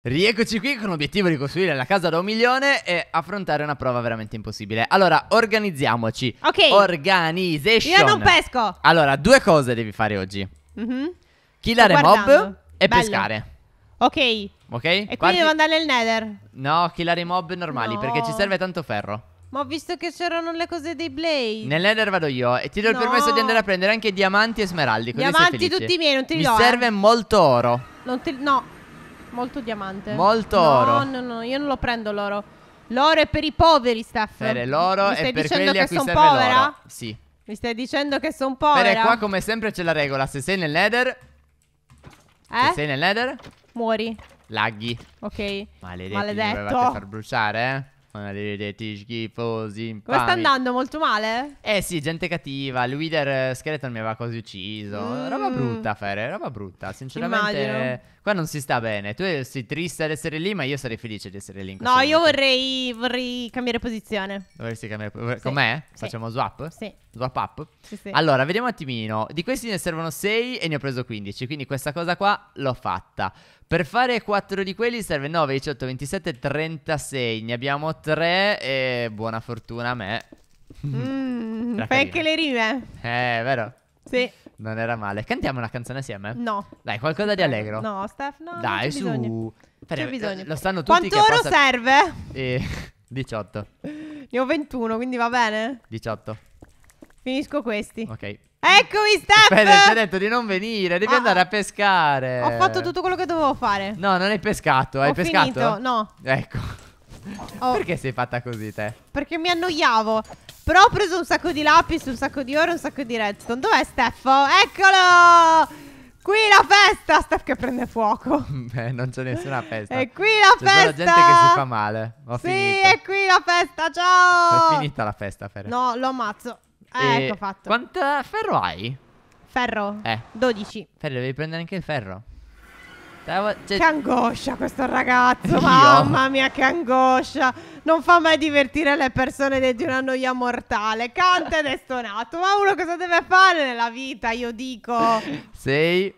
Rieccoci qui con l'obiettivo di costruire la casa da un milione e affrontare una prova veramente impossibile. Allora, organizziamoci. Ok. Organization. Io non pesco. Allora, due cose devi fare oggi. Mm-hmm. Killare mob e Bello. pescare. Ok. Ok? E Guardi... quindi devo andare nel nether. No, killare i mob normali no. perché ci serve tanto ferro. Ma ho visto che c'erano le cose dei Blaze. Nel Nether vado io e ti do il permesso di andare a prendere anche diamanti e smeraldi. Così diamanti tutti miei, non ti li Mi do. Mi eh. serve eh. molto oro. Non ti, no, Molto diamante. Molto oro. No, no, no, io non lo prendo l'oro. L'oro è per i poveri, Steph. Per l'oro Mi stai è per dicendo quelli a che cui sono serve povera? l'oro. Sì. Mi stai dicendo che sono povera? Bene, qua come sempre c'è la regola. Se sei nel nether... Eh? Se sei nel nether... Muori. Laghi. Ok. Maledetti, Maledetto. Mi volevate far bruciare, eh? sono delle schifosine. infami. Come sta andando? Molto male? Eh sì, gente cattiva. Il leader Skeleton mi aveva quasi ucciso. Mm. Roba brutta, Fere, roba brutta. Sinceramente, Immagino. qua non si sta bene. Tu sei triste ad essere lì, ma io sarei felice di essere lì. no, io vorrei, vorrei, cambiare posizione. Dovresti cambiare posizione. Sì. Com'è? Sì. Facciamo swap? Sì. Swap up? Sì, sì. Allora, vediamo un attimino. Di questi ne servono 6 e ne ho preso 15. Quindi questa cosa qua l'ho fatta. Per fare 4 di quelli serve 9, 18, 27, 36. Ne abbiamo 3. 3 e buona fortuna a me. Mm, fai anche le rime. Eh, vero? Sì. Non era male. Cantiamo una canzone assieme? No. Dai, qualcosa di eh, allegro. No, Steph, no. Dai, su. Bisogno. C'è bisogno. Lo sanno tutti Quanto oro passa... serve? Eh, 18. Ne ho 21, quindi va bene? 18. Finisco questi. Ok. Eccomi, Steph! Aspetta, ti ho detto di non venire, devi ah, andare a pescare. Ho fatto tutto quello che dovevo fare. No, non hai pescato, hai ho pescato? Finito, no. Ecco. Oh. Perché sei fatta così te? Perché mi annoiavo. Però ho preso un sacco di lapis, un sacco di oro, un sacco di redstone. Dov'è Steffo? Eccolo! Qui la festa! Steph che prende fuoco. Beh, non c'è nessuna festa. È qui la festa! C'è solo gente che si fa male. Ho sì, finito. è qui la festa, ciao! È finita la festa, Ferro. No, lo ammazzo. Eh, ecco fatto. Quanto ferro hai? Ferro? Eh. 12. Ferro, devi prendere anche il ferro. Stavo, cioè... Che angoscia questo ragazzo, Io? mamma mia che angoscia. Non fa mai divertire le persone di una noia mortale. Canta ed è stonato. Ma uno cosa deve fare nella vita? Io dico... Sei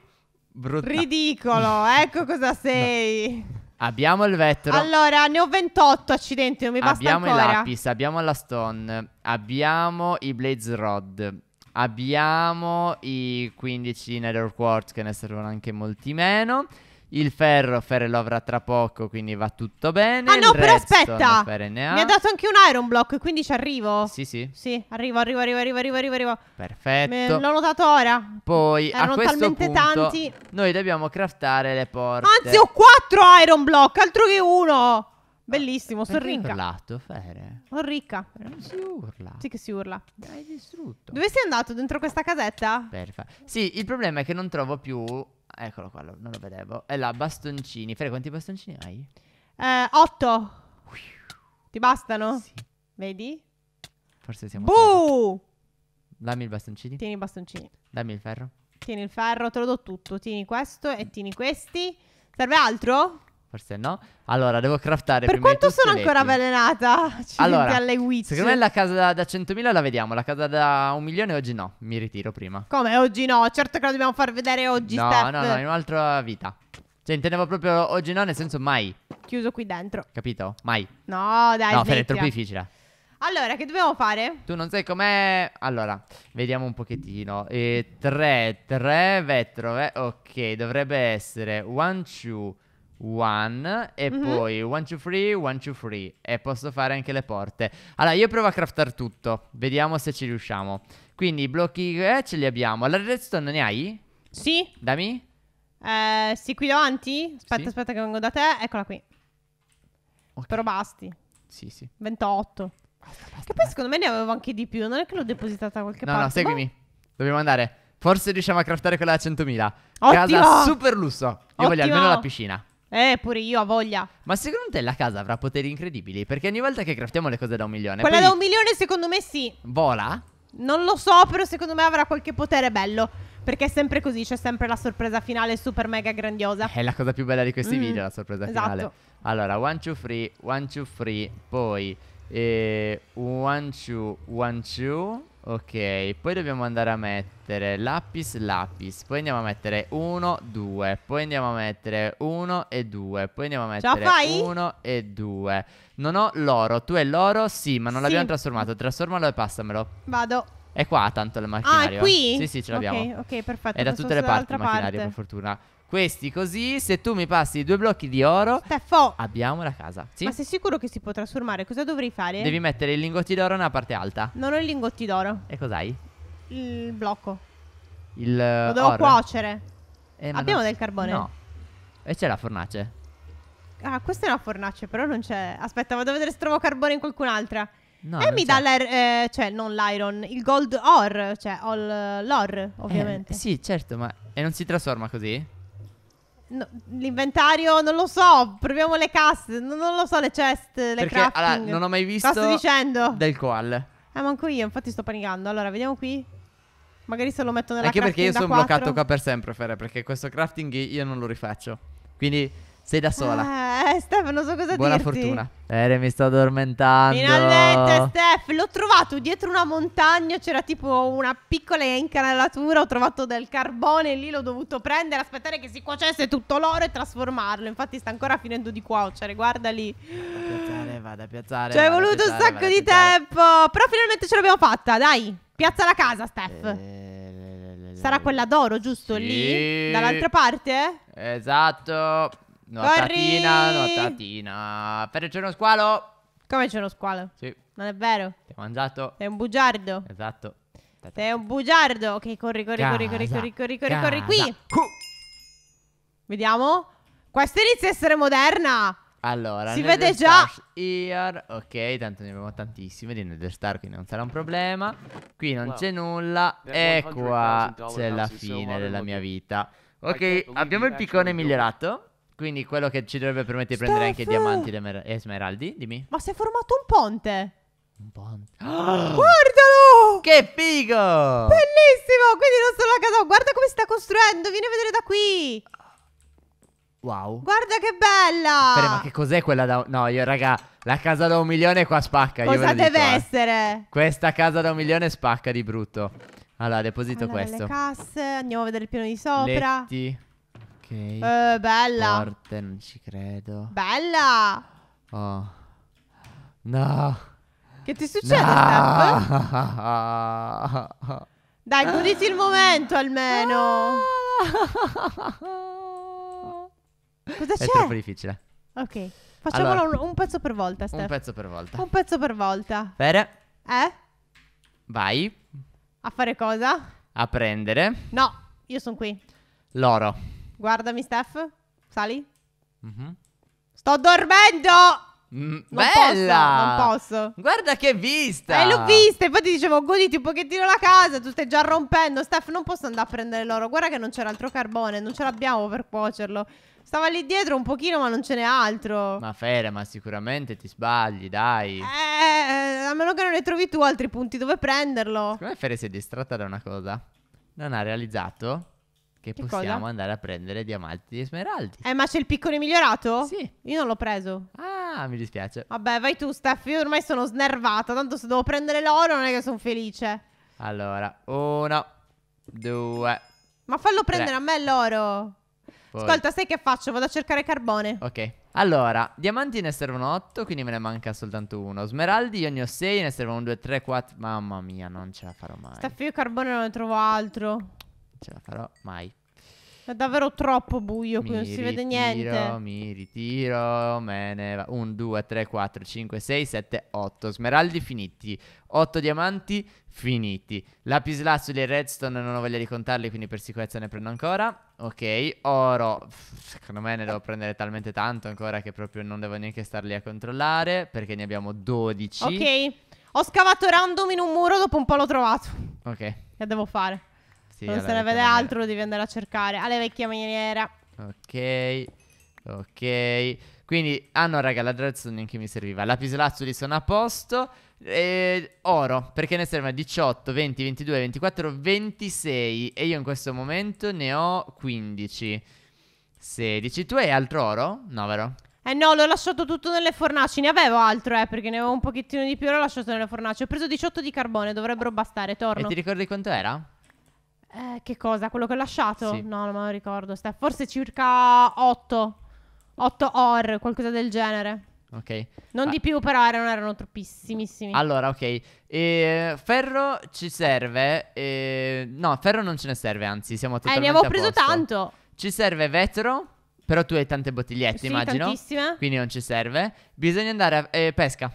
brutto. Ridicolo, ecco cosa sei. No. Abbiamo il vetro. Allora, ne ho 28, accidenti, non mi basta abbiamo ancora. Abbiamo i lapis, abbiamo la stone, abbiamo i blaze rod, abbiamo i 15 nether quartz che ne servono anche molti meno. Il ferro, Ferre lo avrà tra poco, quindi va tutto bene. Ah no, però aspetta! Mi ha dato anche un iron block, quindi ci arrivo. Sì, sì. Sì, arrivo, arrivo, arrivo, arrivo, arrivo, arrivo. Perfetto. Me l'ho notato ora. Poi, Erano a questo talmente punto, tanti. noi dobbiamo craftare le porte. Anzi, ho quattro iron block, altro che uno! Bellissimo, sono ricca. urlato, Fere? Sono ricca. non si urla. Sì che si urla. L'hai distrutto. Dove sei andato? Dentro questa casetta? Perfetto. Sì, il problema è che non trovo più Eccolo qua, lo- non lo vedevo. E là, bastoncini. Fai quanti bastoncini hai? Eh, otto. Ti bastano? Sì, Vedi? forse siamo... tardi. Buh! Dammi il bastoncini. Tieni i bastoncini. Dammi il ferro. Tieni il ferro, te lo do tutto. Tieni questo e tieni questi. Serve altro? Forse no. Allora, devo craftare per prima quanto di sono ancora avvelenata? Allora, alle witch. Secondo me la casa da, da 100.000 la vediamo, la casa da un milione oggi no, mi ritiro prima. Come oggi no? Certo che la dobbiamo far vedere oggi, No, Steph. no, no, in un'altra vita. Cioè, intendevo proprio oggi no, nel senso mai. Chiuso qui dentro. Capito? Mai. No, dai, No, Fede, è troppo difficile. Allora, che dobbiamo fare? Tu non sai com'è. Allora, vediamo un pochettino. 3, eh, 3 vetro. ve- ok, dovrebbe essere 1, 2, One e mm-hmm. poi one, two, three, one, two, three e posso fare anche le porte. Allora, io provo a craftare tutto, vediamo se ci riusciamo. Quindi i blocchi eh, ce li abbiamo. La redstone ne hai? Sì. Dammi? Eh, sì, qui davanti. Aspetta, sì. aspetta che vengo da te. Eccola qui. Okay. Però basti. Sì, sì. 28. Basta, basta, che poi basta. secondo me ne avevo anche di più, non è che l'ho depositata qualche no, parte. No, no, seguimi. Ma... Dobbiamo andare. Forse riusciamo a craftare quella da 100.000. Ottimo! Casa super lusso. Io Ottimo. voglio almeno la piscina. Eh, pure io ho voglia. Ma secondo te la casa avrà poteri incredibili? Perché ogni volta che craftiamo le cose da un milione. Quella da un milione, secondo me, sì. Vola? Non lo so, però secondo me avrà qualche potere bello. Perché è sempre così, c'è sempre la sorpresa finale super mega grandiosa. È la cosa più bella di questi mm. video, la sorpresa esatto. finale. Allora, one, two, three, one, two, three, poi eh, one, two, one, two. Ok, poi dobbiamo andare a mettere lapis, lapis Poi andiamo a mettere 1, 2 Poi andiamo a mettere 1 e 2 Poi andiamo a mettere 1 e 2 Non ho l'oro, tu hai l'oro? Sì, ma non sì. l'abbiamo trasformato Trasformalo e passamelo Vado È qua tanto il macchinario Ah, è qui? Sì, sì, ce l'abbiamo Ok, ok, perfetto È da tutte le parti il macchinario, parte. per fortuna questi così, se tu mi passi due blocchi di oro, Steffo, abbiamo la casa. Sì? ma sei sicuro che si può trasformare? Cosa dovrei fare? Devi mettere i lingotti d'oro nella parte alta. Non ho i lingotti d'oro, E cos'hai? il blocco. Il eh, Lo devo oro. cuocere. Eh, Abbiamo non- del carbone? No. E c'è la fornace. Ah, questa è una fornace, però non c'è. Aspetta, vado a vedere se trovo carbone in qualcun'altra. No, e eh, mi dà c'è. eh, cioè, non l'iron, il gold ore, cioè ho l- l'or, Eh, ovviamente. sì, certo, ma... E non si trasforma così? No, l'inventario non lo so, proviamo le casse, non, non lo so, le chest, le Perché, crafting. Allora, non ho mai visto sto dicendo? del koal. Eh, manco io, infatti sto panicando. Allora, vediamo qui. Magari se lo metto nella Anche perché io sono bloccato qua per sempre, Fere, perché questo crafting io non lo rifaccio. Quindi sei da sola. Ah, eh, Steph, non so cosa Buona dirti. fortuna. Ere, eh, mi sto addormentando. Finalmente, Steph, l'ho trovato dietro una montagna. C'era tipo una piccola incanalatura. Ho trovato del carbone lì, l'ho dovuto prendere, aspettare che si cuocesse tutto l'oro e trasformarlo. Infatti, sta ancora finendo di cuocere. Guarda lì. Vado a piazzare, vado a piazzare. Ci è voluto piazzare, un sacco di tempo. Però finalmente ce l'abbiamo fatta, dai. Piazza la casa, Steph. Eh. Sarà quella d'oro, giusto? Sì. Lì? Dall'altra parte? Esatto. Notatina, Barry! notatina. Per c'è uno squalo. Come c'è uno squalo? Sì. Non è vero. Ti ho mangiato. Sei un bugiardo. Esatto. Sei un bugiardo. Ok, corri, corri, corri, corri, corri, corri, corri, corri, qui. Vediamo. Questa inizia a essere moderna. Allora, si vede già. Here. Ok, tanto ne abbiamo tantissime di Nether Star, quindi non sarà un problema. Qui non c'è nulla. E ecco qua c'è la fine della mia vita. Ok, abbiamo il piccone migliorato. Quindi quello che ci dovrebbe permettere di prendere anche diamanti e smeraldi, dimmi. Ma si è formato un ponte. Un ponte. Oh. Guardalo! Che figo! Bellissimo! Quindi non solo la casa, guarda come si sta costruendo, vieni a vedere da qui. Wow. Guarda che bella! Spera, ma che cos'è quella da... No, io raga, la casa da un milione qua spacca. Cosa deve dico, eh. essere? Eh. Questa casa da un milione spacca di brutto. Allora, deposito allora, questo. Le casse, andiamo a vedere il piano di sopra. Letti. Ok. Eh, bella. Forte, non ci credo. Bella. Oh. No. Che ti succede, no. Dai, goditi il momento almeno. Cosa c'è? È troppo difficile. Ok. Facciamolo allora, un, un, pezzo per volta, Steph. Un pezzo per volta. Un pezzo per volta. Bene. Eh? Vai. A fare cosa? A prendere. No, io sono qui. L'oro. Guardami, Steph. Sali. Mm-hmm. Sto dormendo! Mm, non bella! Posso, non posso. Guarda che vista! Eh, l'ho vista. Infatti dicevo, goditi un pochettino la casa. Tu stai già rompendo. Steph, non posso andare a prendere l'oro. Guarda che non c'era altro carbone. Non ce l'abbiamo per cuocerlo. Stava lì dietro un pochino, ma non ce n'è altro. Ma Fera, ma sicuramente ti sbagli, dai. Eh, a meno che non ne trovi tu altri punti dove prenderlo. Come Fera si è distratta da una cosa? Non ha realizzato che, che possiamo cosa? andare a prendere diamanti e smeraldi. Eh, ma c'è il piccone migliorato? Sì. Io non l'ho preso. Ah, mi dispiace. Vabbè, vai tu, Steph. Io ormai sono snervata. Tanto se devo prendere l'oro non è che sono felice. Allora, uno, due. Ma fallo prendere tre. a me l'oro. Poi. Ascolta, sai che faccio? Vado a cercare carbone. Ok. Allora, diamanti ne servono 8, quindi me ne manca soltanto uno. Smeraldi io ne ho 6, ne servono 1, 2, 3, 4. Mamma mia, non ce la farò mai. Staffio carbone non ne trovo altro ce la farò mai. È davvero troppo buio, mi qui non si ritiro, vede niente. Mi ritiro, me ne va. 1, 2, 3, 4, 5, 6, 7, 8. Smeraldi finiti. 8 diamanti finiti. Lapislazzuli e redstone non ho voglia di contarli, quindi per sicurezza ne prendo ancora. Ok, oro. Secondo me ne devo prendere talmente tanto ancora che proprio non devo neanche starli a controllare, perché ne abbiamo 12. Ok, ho scavato random in un muro, dopo un po' l'ho trovato. Ok. Che devo fare? Sì, non se ne vede maniera. altro, lo devi andare a cercare. Alla vecchia maniera. Ok. Ok. Quindi, ah no, raga, la l'adrazzo che mi serviva. Lapislazzuli sono a posto. E oro, perché ne serve 18, 20, 22, 24, 26. E io in questo momento ne ho 15. 16. Tu hai altro oro? No, vero? Eh no, l'ho lasciato tutto nelle fornaci. Ne avevo altro, eh, perché ne avevo un pochettino di più. L'ho lasciato nelle fornaci. Ho preso 18 di carbone, dovrebbero bastare. Torno. E ti ricordi quanto era? Eh, che cosa? Quello che ho lasciato? Sì. No, non me lo ricordo. Steph. Forse circa 8. 8 or, qualcosa del genere. Ok. Non ah. di più, però erano, erano troppissimissimi. Allora, ok. E, ferro ci serve. E... No, ferro non ce ne serve, anzi, siamo totalmente Eh, ne avevo preso tanto. Ci serve vetro. Però tu hai tante bottigliette, sì, immagino. Tantissime. Quindi non ci serve. Bisogna andare a eh, pesca.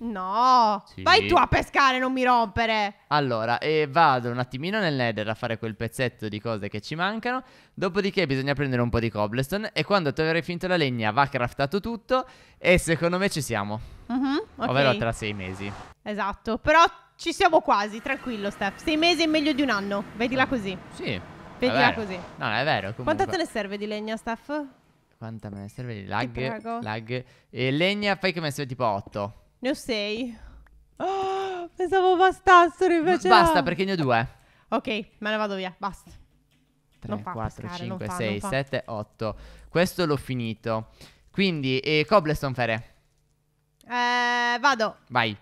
No, sì. vai tu a pescare, non mi rompere. Allora, e vado un attimino nel nether a fare quel pezzetto di cose che ci mancano. Dopodiché bisogna prendere un po' di cobblestone. E quando tu avrai finito la legna va craftato tutto. E secondo me ci siamo. Uh mhm, -huh, okay. Ovvero tra sei mesi. Esatto, però ci siamo quasi, tranquillo Steph. Sei mesi è meglio di un anno, vedila eh, così. Sì. Vedila così. No, è vero. Comunque. Quanta te ne serve di legna, Steph? Quanta me ne serve di lag? Lag. E legna fai che me ne serve tipo 8. Ne ho sei. Oh, pensavo bastassero invece. Ma basta, no. perché ne ho due. Ok, me ne vado via. Basta. 3, 4, 5, 6, 7, 8. Questo l'ho finito. Quindi, eh, Cobblestone Fere. Eh, vado. Vai.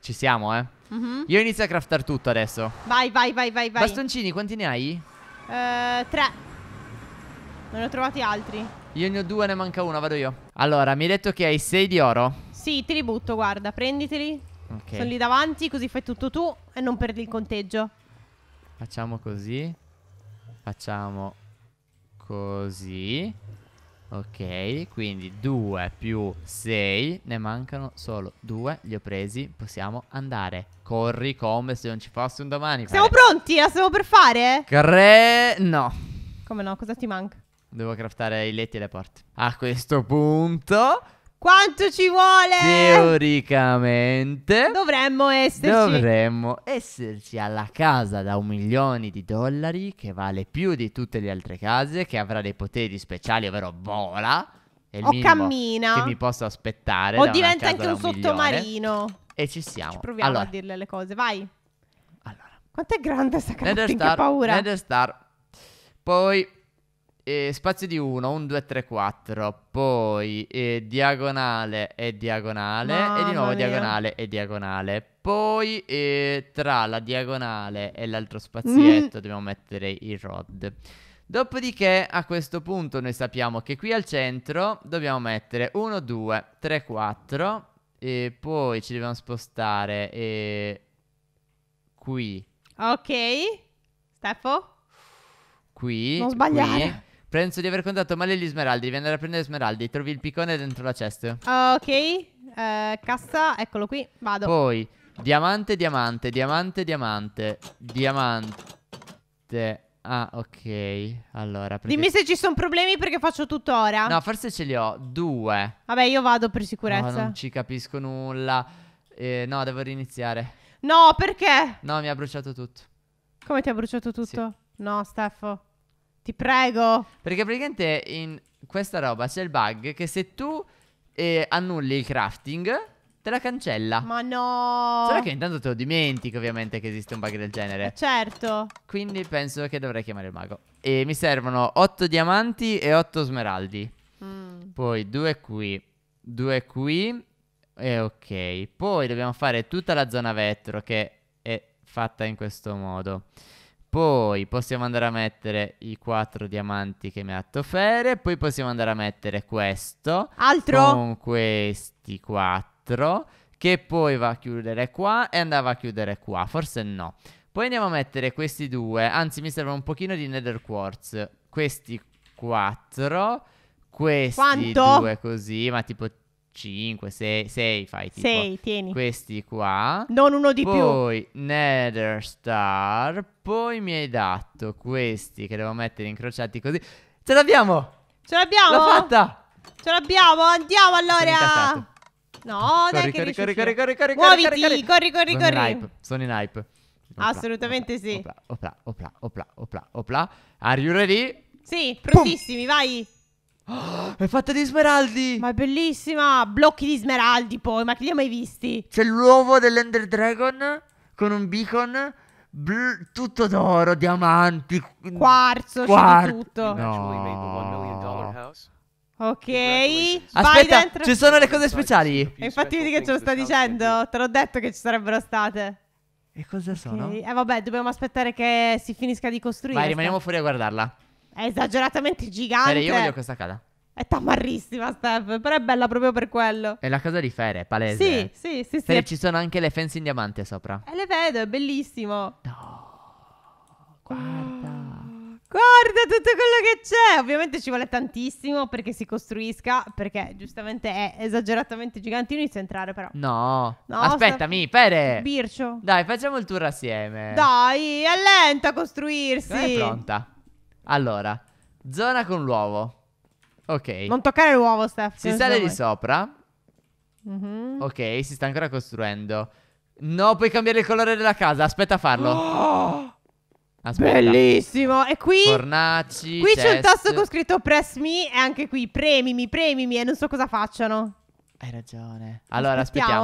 Ci siamo, eh. Mm -hmm. Io inizio a craftare tutto adesso. Vai, vai, vai, vai. vai. Bastoncini, quanti ne hai? Eh, tre. Non ne ho trovati altri. Io ne ho due, ne manca uno, vado io. Allora, mi hai detto che hai 6 di oro. Sì, te li butto, guarda, prenditeli. Okay. Sono lì davanti, così fai tutto tu e non perdi il conteggio. Facciamo così. Facciamo così. Ok, quindi 2 più 6, ne mancano solo 2, li ho presi, possiamo andare. Corri come se non ci fosse un domani. Siamo Vai. pronti, la stiamo per fare? Cre... no. Come no, cosa ti manca? Devo craftare i letti e le porte. A questo punto quanto ci vuole? Teoricamente dovremmo esserci. Dovremmo esserci alla casa da un milione di dollari che vale più di tutte le altre case, che avrà dei poteri speciali, ovvero vola. È il o cammina. Che mi posso aspettare. O diventa anche un, un sottomarino. Milione. E ci siamo. Ci proviamo allora. a dirle le cose, vai. Allora. Quanto è grande questa casa? che paura. Nether Star. Poi eh, spazio di 1, 1, 2, 3, 4, poi eh, diagonale e diagonale Mamma e di nuovo mia. diagonale e diagonale. Poi eh, tra la diagonale e l'altro mm. spazietto mm. dobbiamo mettere i rod. Dopodiché a questo punto noi sappiamo che qui al centro dobbiamo mettere 1, 2, 3, 4 e poi ci dobbiamo spostare eh, qui. Ok, Stefo? Qui. Non sbagliare. Qui. Penso di aver contato male gli smeraldi. Devi andare a prendere smeraldi. Trovi il piccone dentro la cesta. ok. Uh, cassa, eccolo qui. Vado. Poi, diamante, diamante, diamante, diamante. Diamante. Ah, ok. Allora, perché... Dimmi se ci sono problemi perché faccio tutto ora. No, forse ce li ho. Due. Vabbè, io vado per sicurezza. No, non ci capisco nulla. Eh, no, devo riniziare. No, perché? No, mi ha bruciato tutto. Come ti ha bruciato tutto? Sì. No, Steffo. Ti prego. Perché praticamente in questa roba c'è il bug che se tu eh, annulli il crafting, te la cancella. Ma no. Solo che intanto te lo dimentico, ovviamente, che esiste un bug del genere. Eh, certo. Quindi penso che dovrei chiamare il mago. E mi servono 8 diamanti e 8 smeraldi. Mm. Poi due qui, due qui. E ok. Poi dobbiamo fare tutta la zona vetro che è fatta in questo modo. Poi possiamo andare a mettere i quattro diamanti che mi ha Fere. Poi possiamo andare a mettere questo. Altro. Con questi quattro. Che poi va a chiudere qua e andava a chiudere qua. Forse no. Poi andiamo a mettere questi due. Anzi, mi serve un pochino di nether quartz. Questi quattro. Questi Quanto? due così, ma tipo 5, 6, 6 fai tipo 6, tieni. questi qua. Non uno di poi più. Poi Nether Star, poi mi hai dato questi che devo mettere incrociati così. Ce l'abbiamo! Ce l'abbiamo! L'ho fatta! Ce l'abbiamo, andiamo allora! No, corri, dai corri, che corri, corri, corri, corri, Muoviti, corri, corri, corri, corri, corri. Sono in hype, sono in hype. Opla, Assolutamente opla, sì. Opla, opla, opla, opla, opla. Are you ready? Sì, prontissimi, Pum. vai! Oh, è fatta di smeraldi! Ma è bellissima! Blocchi di smeraldi poi, ma chi li ha mai visti? C'è l'uovo dell'Ender Dragon con un beacon bl- tutto d'oro, diamanti, quarzo, quarzo. tutto. No. Ok, aspetta, dentro... ci sono le cose speciali. E infatti vedi che ce lo sto dicendo, te l'ho detto che ci sarebbero state. E cosa okay. sono? Eh vabbè, dobbiamo aspettare che si finisca di costruire. Vai, rimaniamo fuori a guardarla. È esageratamente gigante. Fere, io voglio questa casa. È tamarrissima, Steph. Però è bella proprio per quello. È la casa di Fere, palese. Eh. Sì, sì, sì. Fere, ci sono anche le fence in diamante sopra. E eh, le vedo, è bellissimo. No, guarda. Guarda tutto quello che c'è. Ovviamente ci vuole tantissimo perché si costruisca. Perché giustamente è esageratamente gigante. Io inizio a entrare, però. No. no Aspettami, sta... Pere. Bircio. Dai, facciamo il tour assieme. Dai, è lenta a costruirsi. Non è pronta. Allora, zona con l'uovo. Ok. Non toccare l'uovo, Steph. Si sale di sopra. Mm-hmm. Ok, si sta ancora costruendo. No, puoi cambiare il colore della casa. Aspetta a farlo. Oh! Aspetta. Bellissimo. E qui. Fornaci. Qui chest. c'è un tasto con scritto press me. E anche qui premimi, premimi. E non so cosa facciano. Hai ragione. Allora, aspettiamo.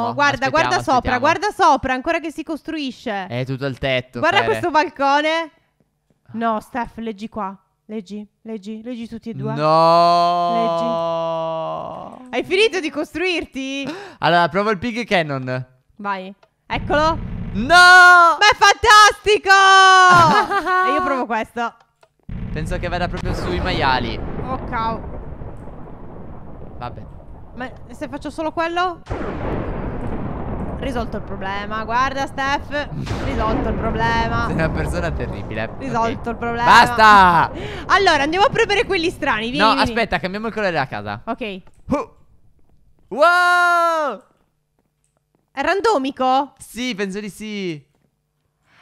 aspettiamo guarda, aspettiamo, guarda aspettiamo. sopra, guarda sopra, ancora che si costruisce. È tutto il tetto. Guarda Fere. questo balcone. No, Steph, leggi qua. Leggi, leggi, leggi tutti e due. No! Leggi. Hai finito di costruirti? Allora, provo il pig cannon. Vai. Eccolo. No! Ma è fantastico! e io provo questo. Penso che vada proprio sui maiali. Oh, cow. Vabbè. Ma se faccio solo quello? Risolto il problema. Guarda, Steph. Risolto il problema. Sei una persona terribile. Risolto okay. il problema. Basta. Allora, andiamo a prendere quelli strani. Vieni, no, vieni. aspetta, cambiamo il colore della casa. Ok. Uh. Wow. È randomico? Sì, penso di sì.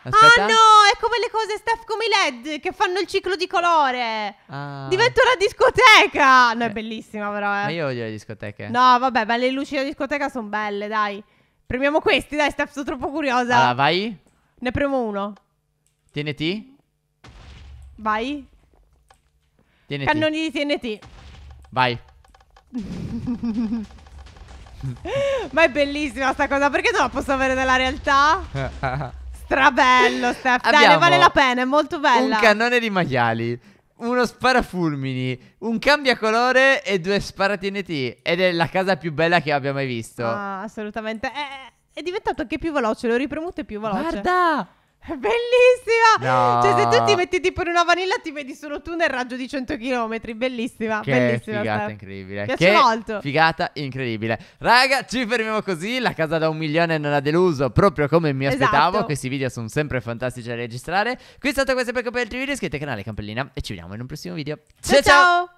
Ah, aspetta. Ah no, è come le cose Steph come i LED che fanno il ciclo di colore. Ah. Diventa una discoteca. No, è eh. bellissima però, eh. Ma io voglio le discoteche. No, vabbè, ma le luci della discoteca sono belle, dai. Premiamo questi, dai, Steph, sono troppo curiosa. Allora, vai. Ne premo uno. TNT. Vai. TNT. Cannoni di TNT. Vai. Ma è bellissima sta cosa, perché non la posso avere nella realtà? Strabello, Steph. Dai, ne vale la pena, è molto bella. Un cannone di maiali uno sparafulmini, un cambia colore e due spara TNT. Ed è la casa più bella che abbia mai visto. Ah, assolutamente. È, è diventato anche più veloce, l'ho ripremuto e più veloce. Guarda! Bellissima! No. Cioè, se tu ti metti tipo in una vanilla, ti vedi solo tu nel raggio di 100 km. Bellissima, che bellissima. Figata sta. incredibile. Piace che molto. Figata incredibile. Raga, ci fermiamo così. La casa da un milione non ha deluso, proprio come mi aspettavo. Esatto. Questi video sono sempre fantastici da registrare. Qui è stato questo per capire altri video. Iscrivetevi al canale Campellina e ci vediamo in un prossimo video. ciao! ciao. ciao.